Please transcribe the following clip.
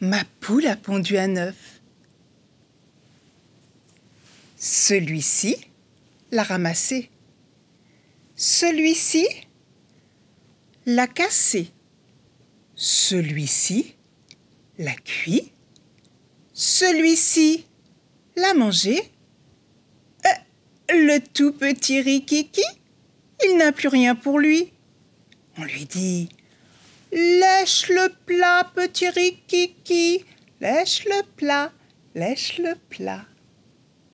Ma poule a pondu un œuf. Celui-ci l'a ramassé. Celui-ci l'a cassé. Celui-ci l'a cuit. Celui-ci l'a mangé. Euh, le tout petit Rikiki, il n'a plus rien pour lui. On lui dit Lèche le plat, petit rikiki, lèche le plat, lèche le plat.